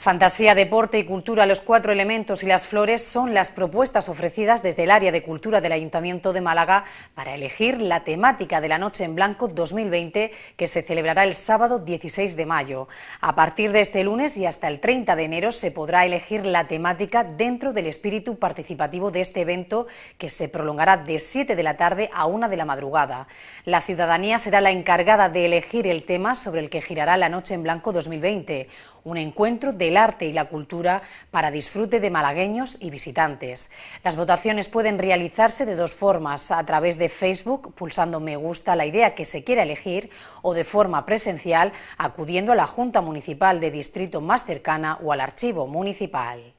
Fantasía, deporte y cultura, los cuatro elementos y las flores son las propuestas ofrecidas desde el área de cultura del Ayuntamiento de Málaga para elegir la temática de la Noche en Blanco 2020 que se celebrará el sábado 16 de mayo. A partir de este lunes y hasta el 30 de enero se podrá elegir la temática dentro del espíritu participativo de este evento que se prolongará de 7 de la tarde a 1 de la madrugada. La ciudadanía será la encargada de elegir el tema sobre el que girará la Noche en Blanco 2020, un encuentro de el arte y la cultura para disfrute de malagueños y visitantes. Las votaciones pueden realizarse de dos formas, a través de Facebook, pulsando me gusta la idea que se quiera elegir, o de forma presencial, acudiendo a la Junta Municipal de Distrito más cercana o al Archivo Municipal.